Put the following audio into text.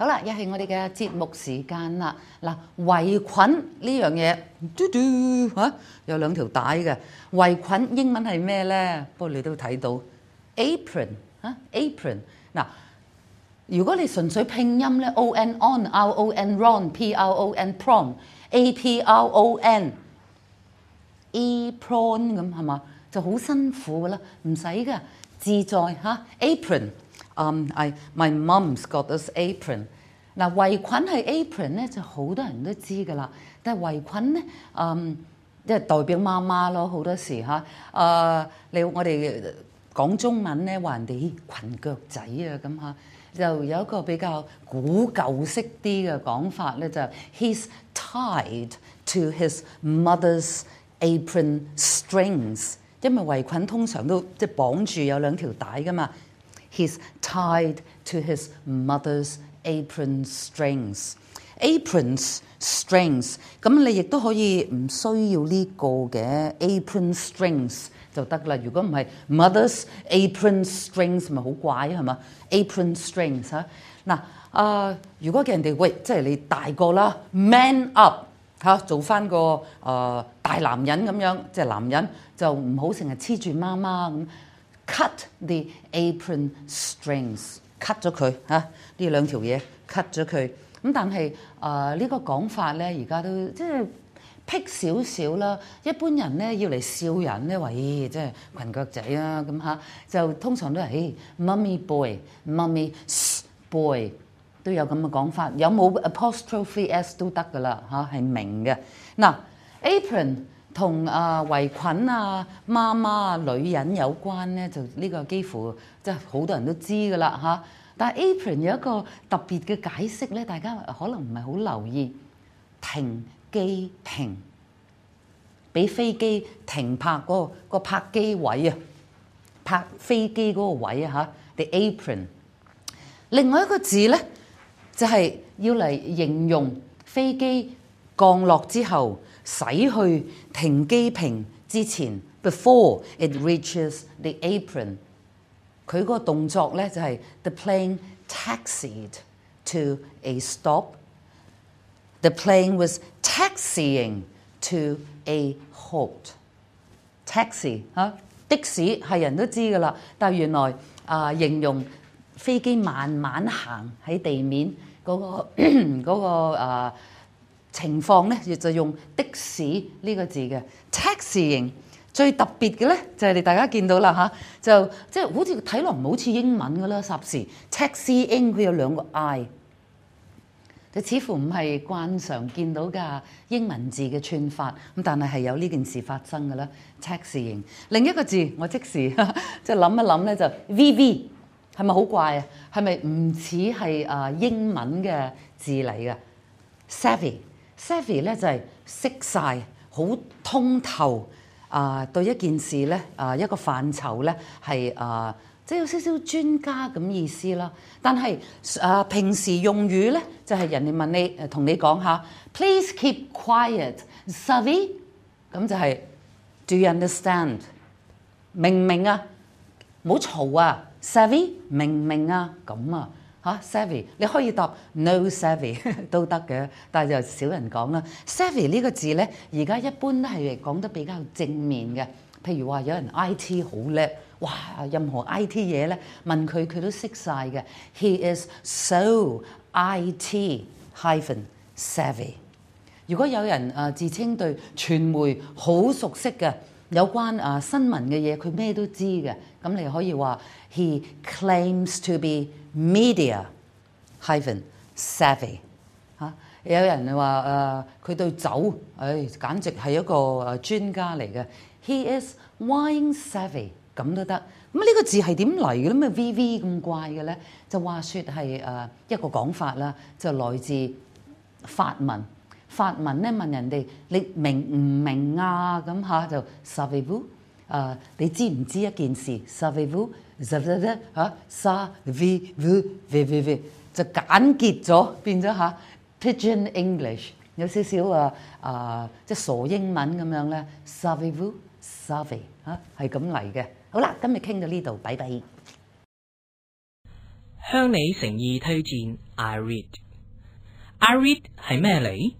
好啦，又系我哋嘅節目時間啦。嗱，圍裙呢樣嘢，嘟嘟嚇，有兩條帶嘅。圍裙英文係咩咧？不過你都睇到 apron 嚇，apron 嗱。如果你純粹拼音咧，on on r o n ron p r o n prom a p r o n e pron 咁係嘛，就好辛苦噶啦，唔使噶自在嚇，apron。um, I, my mum's got t his apron。嗱，圍裙係 apron 咧，就好多人都知噶啦。但係圍裙咧，嗯，即係代表媽媽咯，好多時嚇。誒，你我哋講中文咧話人哋裙腳仔啊咁嚇，就有一個比較古舊式啲嘅講法咧，就 he's tied to his mother's apron strings，因為圍裙通常都即係綁住有兩條帶噶嘛。his tied to his mother's apron strings，apron strings 咁你亦都可以唔需要呢個嘅 apron strings 就得啦。如果唔係 mother's apron strings 咪好怪係嘛？apron strings 嚇嗱啊！如果人哋喂即係你大個啦，man up 嚇，做翻個誒大男人咁樣，即係男人就唔好成日黐住媽媽咁。Cut the apron strings，cut 咗佢嚇，呢兩條嘢 cut 咗佢。咁但係誒呢個講法咧，而家都即係僻少少啦。一般人咧要嚟笑人咧話，咦，即係裙腳仔啊咁嚇，就通常都係 mummy boy，mummy boy 都有咁嘅講法。有冇 apostrophe s 都得噶啦嚇，係明嘅。嗱，apron。同啊圍裙啊媽媽啊女人有關咧，就呢個幾乎即係好多人都知㗎啦嚇。但係 apron 有一個特別嘅解釋咧，大家可能唔係好留意停機坪，俾飛機停泊嗰個個泊機位啊，泊飛機嗰個位啊嚇。The apron。另外一個字咧，就係要嚟形容飛機。降落之後，洗去停機坪之前 （before it reaches the apron），佢個動作咧就係 the plane taxied to a stop。the plane was taxiing to a halt。taxi 嚇的士係人都知噶啦，但原來啊形容飛機慢慢行喺地面嗰個嗰個情況咧亦就用的士呢個字嘅 t a x i 型。最特別嘅咧就係你大家見到啦嚇，就即係好似睇落唔好似英文噶啦霎時 t a x i n 佢有兩個 i，你似乎唔係慣常見到噶英文字嘅串法，咁但係係有呢件事發生嘅啦 t a x i 型。另一個字我即時 即諗一諗咧就 vv 係咪好怪啊？係咪唔似係啊英文嘅字嚟嘅？savvy。Savvy 咧就係識晒，好通透啊！對一件事咧啊，一個範疇咧係啊，即係有少少專家咁意思啦。但係啊，平時用語咧就係人哋問你誒，同你講下 p l e a s e keep quiet，Savvy？咁就係 do you understand？明唔明啊？好嘈啊，Savvy？明唔明啊？咁啊？嚇，savvy 你可以答 no savvy 都得嘅，但係就少人講啦。savvy 呢個字咧，而家一般都係講得比較正面嘅。譬如話有人 I T 好叻，哇，任何 I T 嘢咧問佢佢都識晒嘅。He is so I T-savvy hyphen。如果有人誒自稱對傳媒好熟悉嘅。有關啊新聞嘅嘢，佢咩都知嘅，咁你可以話 he claims to be media-savvy hyphen 嚇。有人話啊，佢對酒，唉，簡直係一個啊專家嚟嘅，he is wine-savvy 咁都得。咁呢個字係點嚟嘅？咩 vv 咁怪嘅咧？就話說係啊一個講法啦，就來自法文。發文咧，問人哋你明唔明啊？咁嚇就 savivu，誒你知唔知一件事？savivu，就就就嚇 s a v v u v v v，就簡記咗變咗嚇 Pigeon English，有少少啊啊即係傻英文咁樣咧，savivu，saviv，嚇係咁嚟嘅。好啦，今日傾到呢度，拜拜。向你誠意推薦 I read，I read 係咩嚟？